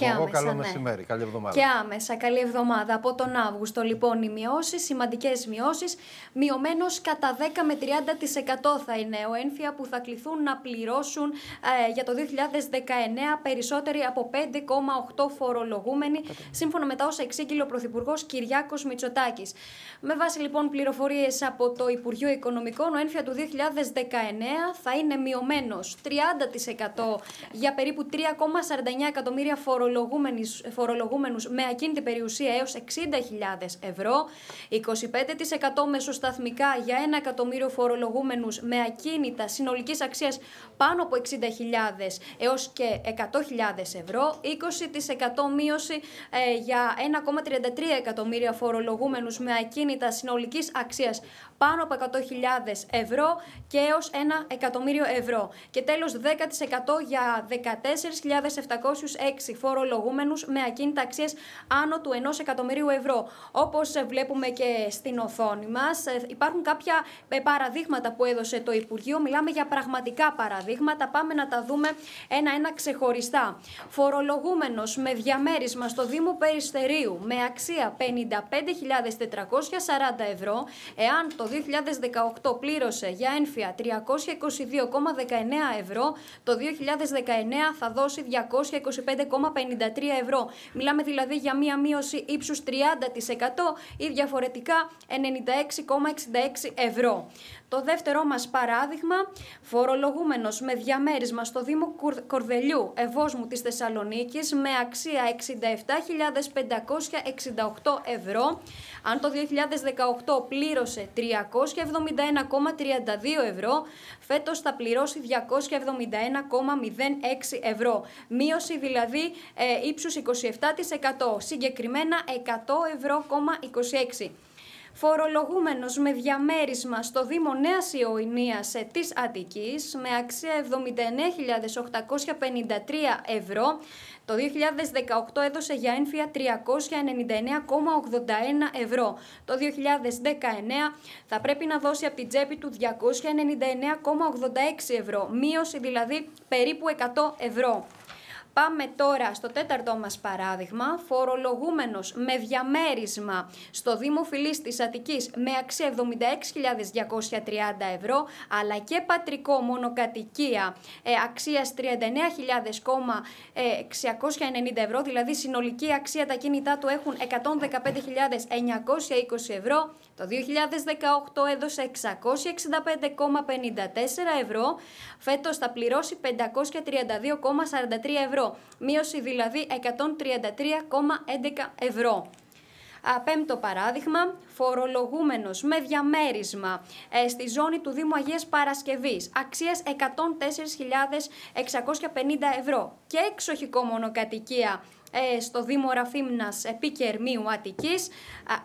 Και εγώ άμεσα, καλό ναι. μεσημέρι. Καλή εβδομάδα. Και άμεσα. Καλή εβδομάδα. Από τον Αύγουστο, λοιπόν, οι μειώσεις, σημαντικές μειώσεις. Μειωμένος κατά 10 με 30% θα είναι ο ένφια που θα κληθούν να πληρώσουν ε, για το 2019 περισσότεροι από 5,8 φορολογούμενοι, σύμφωνα με τα όσα εξήγηλε ο Πρωθυπουργός Κυριάκος Μητσοτάκης. Με βάση λοιπόν πληροφορίες από το Υπουργείο Οικονομικών, ο ένφια του 2019 θα είναι μειωμένος 30% για περίπου 3,49 εκατομμύρια φορολογούμενοι φορολογούμενους, με ακίνητη περιουσία έως 60.000 ευρώ, 25% μεσοσταθμικά για 1 εκατομμύριο φορολογούμενους με ακίνητα συνολικής αξίας πάνω από 60.000 έως και 100.000 ευρώ, 20% μείωση ε, για 1,33 εκατομμύρια φορολογούμενους με ακίνητα συνολικής αξίας πάνω από 100.000 ευρώ και έως 1 εκατομμύριο ευρώ. Και τέλος 10% για 14.706 φορολογούμενους φορολογούμενους με ακίνητα αξίες άνω του 1 εκατομμυρίου ευρώ. Όπως βλέπουμε και στην οθόνη μας, ε, υπάρχουν κάποια ε, παραδείγματα που έδωσε το Υπουργείο. Μιλάμε για πραγματικά παραδείγματα. Πάμε να τα δούμε ένα-ένα ξεχωριστά. Φορολογούμενος με διαμέρισμα στο Δήμο Περιστερίου με αξία 55.440 ευρώ, εάν το 2018 πλήρωσε για ένφια 322,19 ευρώ, το 2019 θα δώσει 225,50 ευρώ. Μιλάμε δηλαδή για μία μείωση ύψους 30% ή διαφορετικά 96,66 ευρώ. Το δεύτερό μας παράδειγμα, φορολογούμενος με διαμέρισμα στο Δήμο Κορδελιού Ευόσμου της Θεσσαλονίκης με αξία 67.568 ευρώ, αν το 2018 πλήρωσε 371,32 ευρώ, φέτος θα πληρώσει 271,06 ευρώ. Μείωση δηλαδή ε, ύψους 27%, συγκεκριμένα 100 ευρώ,26 φορολογούμενος με διαμέρισμα στο Δήμο Νέας Ιωηνίας της Αττικής με αξία 79.853 ευρώ. Το 2018 έδωσε για ένφια 399,81 ευρώ. Το 2019 θα πρέπει να δώσει από την τσέπη του 299,86 ευρώ, μείωση δηλαδή περίπου 100 ευρώ. Πάμε τώρα στο τέταρτο μας παράδειγμα, φορολογούμενος με διαμέρισμα στο Δήμο Φιλής της Αττικής με αξία 76.230 ευρώ, αλλά και πατρικό μονοκατοικία ε, αξίας 39.690 ε, ευρώ, δηλαδή συνολική αξία τα κίνητά του έχουν 115.920 ευρώ, το 2018 έδωσε 665,54 ευρώ, φέτος θα πληρώσει 532,43 ευρώ μείωση δηλαδή 133,11 ευρώ. Πέμπτο παράδειγμα, φορολογούμενος με διαμέρισμα ε, στη ζώνη του Δήμου Αγίας Παρασκευής, αξίας 104.650 ευρώ και εξοχικό μονοκατοικία ε, στο Δήμο Ραφίμνας επί Κερμίου Αττικής,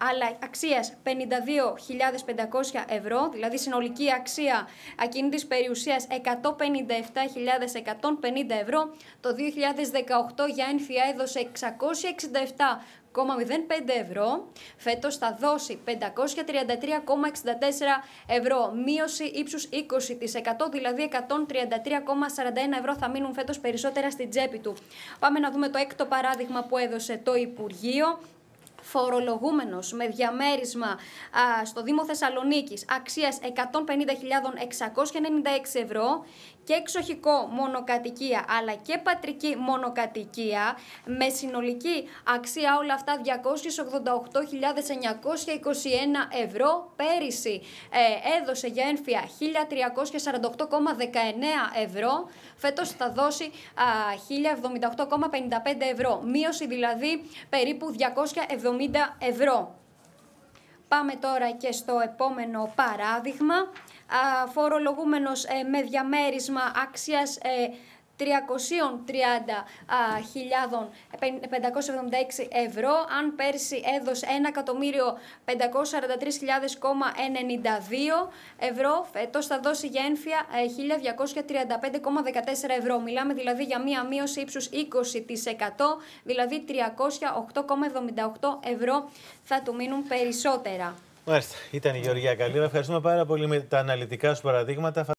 αλλά αξίας 52.500 ευρώ, δηλαδή συνολική αξία ακίνητης περιουσίας 157.150 ευρώ. Το 2018 για ένφια έδωσε 667 ευρώ. Φέτος θα δώσει 533,64 ευρώ, μείωση ύψους 20%, δηλαδή 133,41 ευρώ θα μείνουν φέτος περισσότερα στην τσέπη του. Πάμε να δούμε το έκτο παράδειγμα που έδωσε το Υπουργείο φορολογούμενος με διαμέρισμα στο Δήμο Θεσσαλονίκης αξίας 150.696 ευρώ και εξοχικό μονοκατοικία αλλά και πατρική μονοκατοικία με συνολική αξία όλα αυτά 288.921 ευρώ πέρυσι ε, έδωσε για ένφια 1.348,19 ευρώ φέτος θα δώσει 1.078,55 ευρώ μείωση δηλαδή περίπου 270 ευρώ. Πάμε τώρα και στο επόμενο παράδειγμα. Φορολογούμενος ε, με διαμέρισμα άξιας ε, 330.576 ε, ευρώ. Αν πέρσι έδωσε 1.543.092 ευρώ, φέτος θα δώσει για 1.235,14 ε, ευρώ. Μιλάμε δηλαδή για μία μείωση ύψους 20%, δηλαδή 308,78 ευρώ θα του μείνουν περισσότερα. Μάλιστα. Ήταν η Γεωργία Καλύβα. Ευχαριστούμε πάρα πολύ με τα αναλυτικά σου παραδείγματα.